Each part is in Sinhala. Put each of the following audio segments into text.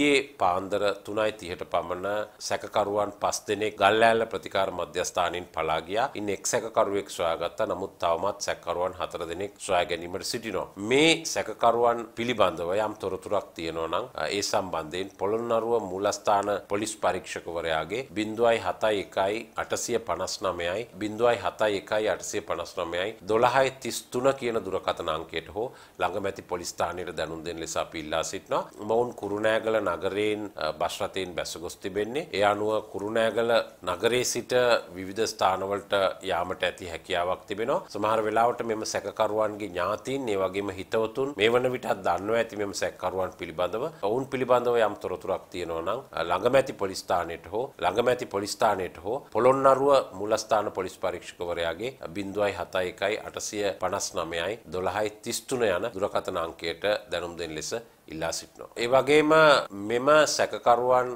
ඊයේ පාන්දර 3:30ට පමණ සැකකරුවන් පස් දෙනෙක් ගල්ලෑල්ල ප්‍රතිකාර මධ්‍යස්ථානින් පලා ගියා. ඉන් එක් සැකකරුවෙක් සොයාගත්තා. නමුත් තවමත් සැකකරුවන් හතර දෙනෙක් සොයා ගැනීමට සිටිනවා. මේ සැකකරුවන් පිළිබඳව යම් තොරතුරක් තියෙනවා නම් ඒ සම්බන්ධයෙන් පොළොන්නරුව මූලස්ථාන පොලිස් පරීක්ෂකවරයාගේ 0.71.859යි 0.71.859යි 12.33 කියන දුරකථන අංකයට හෝ ළඟමැති පොලිස් ස්ථානයට දැනුම් දෙන ලෙස අපි ඉල්ලා සිටිනවා. මොවුන් කුරුණෑගල නගරයෙන් බස් රථයෙන් බැසගොස් තිබෙන්නේ. ඒ අනුව කුරුණෑගල නගරයේ සිට විවිධ ස්ථානවලට යාමට ඇති හැකියාවක් තිබෙනවා. සමහර වෙලාවට මෙම සැකකරුවන්ගේ ඥාතීන් ඒ වගේම හිතවතුන් මේ වන විටත් දන්නවා ඇති මෙම සැකකරුවන් පිළිබඳව. ඔවුන් පිළිබඳව යම් තොරතුරක් තියෙනවා නම් ළඟම ඇති පොලිස් ස්ථානයට හෝ ළඟම ඇති පොලිස් ස්ථානයට හෝ පොළොන්නරුව මුලස්ථාන පොලිස් පරීක්ෂකවරයාගේ බිඳුවයි හතයි එකයි අටසිය පනස් නමයයි දොළහයි තිස්තුන යන දුරකථන අංකයට දැනුම් දෙන ලෙස ඉල්ලා සිටිනවා. ඒ වගේම මෙම සැකකරුවන්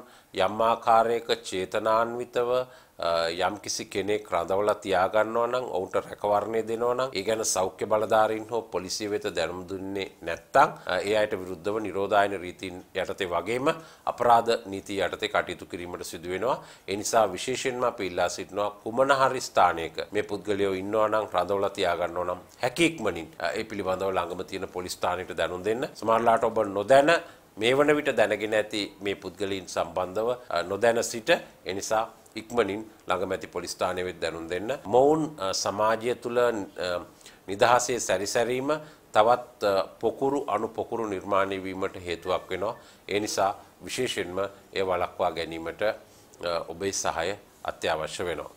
යම් ආකාරයක චේතනාන්විතව යම් කිසි කෙනෙක් රඳවලා තියාගන්නවා නම් ඔවුන්ට රැකවරණය දෙනවා නම් ඒ ගැන සෞඛ්‍ය බලධාරීන් හෝ පොලිසිය වෙත දැනුම් දුන්නේ නැත්නම් ඒ අයට විරුද්ධව නිරෝධායන රීතීන් යටතේ වගේම අපරාධ නීති යටතේ කටයුතු කිරීමට සිදු වෙනවා. ඒ නිසා විශේෂයෙන්ම අපි ඉල්ලා සිටිනවා කුමන හරි ස්ථානයක මේ පුද්ගලයෝ ඉන්නවා නම් රඳවලා තියාගන්නවා නම් හැකි ඉක්මනින් ඒ පිළිබඳව ළඟම තියෙන පොලිස් ස්ථානයට දැනුම් දෙන්න. සමහරලාට ඔබ නොදැන මේ වන විට දැනගෙන ඇති මේ පුද්ගලයන් සම්බන්ධව නොදැන සිට එනිසා ඉක්මනින් ළඟමැති පොලිස් ස්ථානයේ වෙත දැනුම් දෙන්න. මොවුන් සමාජය තුළ නිදහසේ සැරිසැරීම තවත් පොකුරු අනු පොකුරු නිර්මාණය වීමට හේතුවක් වෙනවා. ඒ නිසා විශේෂයෙන්ම ඒ වළක්වා ගැනීමට ඔබේ සහාය අත්‍යවශ්‍ය වෙනවා.